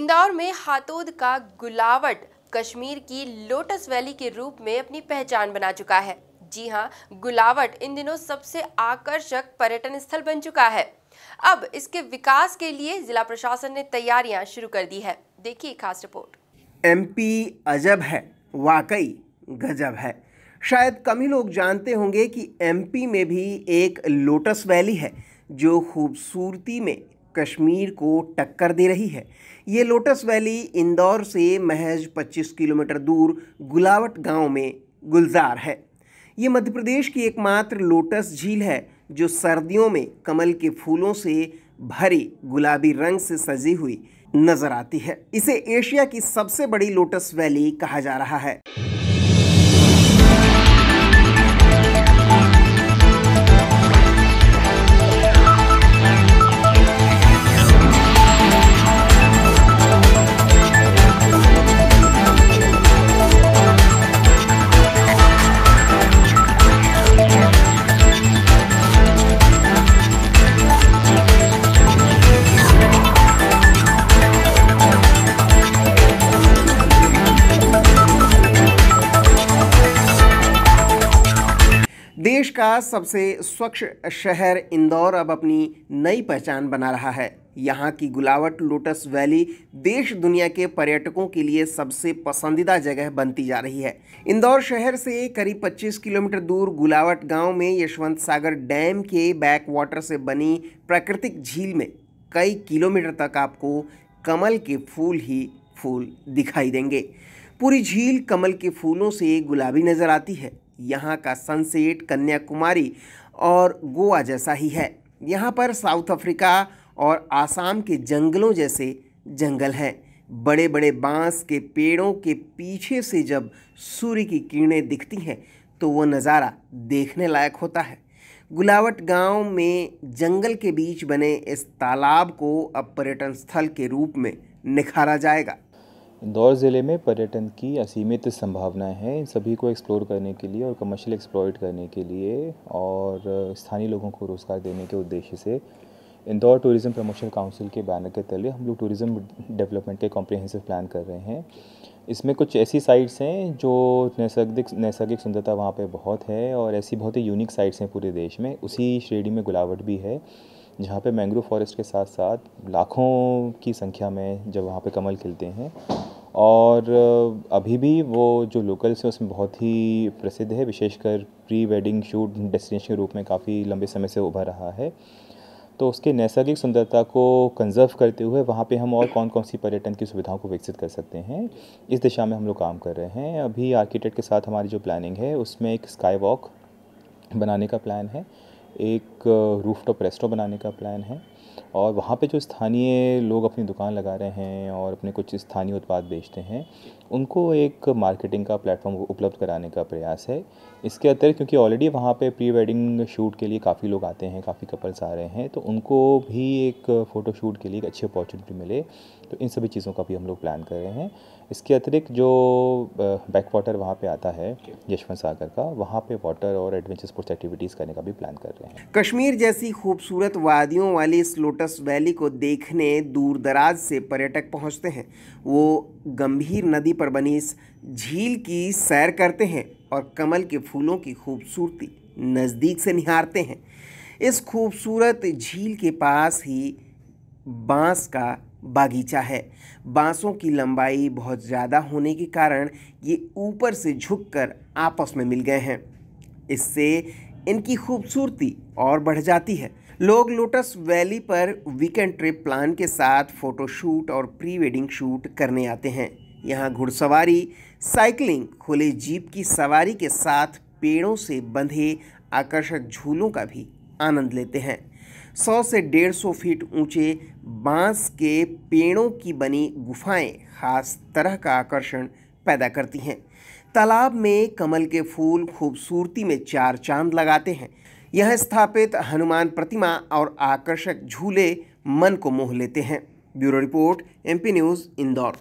इंदौर में हाथोद का गुलावट कश्मीर की लोटस वैली के रूप में अपनी पहचान बना चुका है जी हाँ गुलावट इन दिनों सबसे आकर्षक पर्यटन स्थल बन चुका है अब इसके विकास के लिए जिला प्रशासन ने तैयारियां शुरू कर दी है देखिए खास रिपोर्ट एमपी अजब है वाकई गजब है शायद कम ही लोग जानते होंगे कि एमपी में भी एक लोटस वैली है जो खूबसूरती में कश्मीर को टक्कर दे रही है ये लोटस वैली इंदौर से महज 25 किलोमीटर दूर गुलावट गांव में गुलजार है ये मध्य प्रदेश की एकमात्र लोटस झील है जो सर्दियों में कमल के फूलों से भरी गुलाबी रंग से सजी हुई नजर आती है इसे एशिया की सबसे बड़ी लोटस वैली कहा जा रहा है देश का सबसे स्वच्छ शहर इंदौर अब अपनी नई पहचान बना रहा है यहाँ की गुलावट लोटस वैली देश दुनिया के पर्यटकों के लिए सबसे पसंदीदा जगह बनती जा रही है इंदौर शहर से करीब 25 किलोमीटर दूर गुलावट गांव में यशवंत सागर डैम के बैक वाटर से बनी प्राकृतिक झील में कई किलोमीटर तक आपको कमल के फूल ही फूल दिखाई देंगे पूरी झील कमल के फूलों से गुलाबी नज़र आती है यहाँ का सनसेट कन्याकुमारी और गोवा जैसा ही है यहाँ पर साउथ अफ्रीका और आसाम के जंगलों जैसे जंगल हैं बड़े बड़े बांस के पेड़ों के पीछे से जब सूर्य की किरणें दिखती हैं तो वो नज़ारा देखने लायक होता है गुलावट गांव में जंगल के बीच बने इस तालाब को अब पर्यटन स्थल के रूप में निखारा जाएगा इंदौर ज़िले में पर्यटन की असीमित संभावनाएं हैं इन सभी को एक्सप्लोर करने के लिए और कमर्शियल एक्सप्लोइट करने के लिए और स्थानीय लोगों को रोज़गार देने के उद्देश्य से इंदौर टूरिज़्म प्रमोशन काउंसिल के बैनर के तले हम लोग टूरिज़्म डेवलपमेंट के कॉम्प्रिहेंसिव प्लान कर रहे हैं इसमें कुछ ऐसी साइट्स हैं जो नैसर्गिक नैसर्गिक सुंदरता वहाँ पर बहुत है और ऐसी बहुत ही यूनिक साइट्स हैं पूरे देश में उसी श्रेणी में गुलावट भी है जहाँ पे मैंग्रोव फॉरेस्ट के साथ साथ लाखों की संख्या में जब वहाँ पे कमल खिलते हैं और अभी भी वो जो लोकल्स हैं उसमें बहुत ही प्रसिद्ध है विशेषकर प्री वेडिंग शूट डेस्टिनेशन के रूप में काफ़ी लंबे समय से उभर रहा है तो उसके नैसर्गिक सुंदरता को कंजर्व करते हुए वहाँ पे हम और कौन कौन सी पर्यटन की सुविधाओं को विकसित कर सकते हैं इस दिशा में हम लोग काम कर रहे हैं अभी आर्किटेक्ट के साथ हमारी जो प्लानिंग है उसमें एक स्काई वॉक बनाने का प्लान है एक रूफटॉप रेस्टो बनाने का प्लान है और वहाँ पे जो स्थानीय लोग अपनी दुकान लगा रहे हैं और अपने कुछ स्थानीय उत्पाद बेचते हैं उनको एक मार्केटिंग का प्लेटफॉर्म उपलब्ध कराने का प्रयास है इसके अतिरिक्त क्योंकि ऑलरेडी वहाँ पे प्री वेडिंग शूट के लिए काफ़ी लोग आते हैं काफ़ी कपल्स आ रहे हैं तो उनको भी एक फ़ोटो शूट के लिए एक अच्छी अपॉर्चुनिटी मिले तो इन सभी चीज़ों का भी हम लोग प्लान कर रहे हैं इसके अतिरिक्त जो बैक वाटर वहाँ पर आता है यशवंत सागर का वहाँ पर वाटर और एडवेंचर स्पोर्ट्स एक्टिविटीज़ करने का भी प्लान कर रहे हैं कश्मीर जैसी खूबसूरत वादियों वाले इस लोटस वैली को देखने दूर दराज से पर्यटक पहुंचते हैं वो गंभीर नदी पर बनी इस झील की सैर करते हैं और कमल के फूलों की खूबसूरती नज़दीक से निहारते हैं इस खूबसूरत झील के पास ही बांस का बागीचा है बांसों की लंबाई बहुत ज़्यादा होने के कारण ये ऊपर से झुककर आपस में मिल गए हैं इससे इनकी खूबसूरती और बढ़ जाती है लोग लोटस वैली पर वीकेंड ट्रिप प्लान के साथ फ़ोटोशूट और प्री वेडिंग शूट करने आते हैं यहाँ घुड़सवारी साइकिलिंग खुले जीप की सवारी के साथ पेड़ों से बंधे आकर्षक झूलों का भी आनंद लेते हैं सौ से डेढ़ सौ फीट ऊंचे बांस के पेड़ों की बनी गुफाएं खास तरह का आकर्षण पैदा करती हैं तालाब में कमल के फूल खूबसूरती में चार चांद लगाते हैं यह स्थापित हनुमान प्रतिमा और आकर्षक झूले मन को मोह लेते हैं bureau report MP news Indore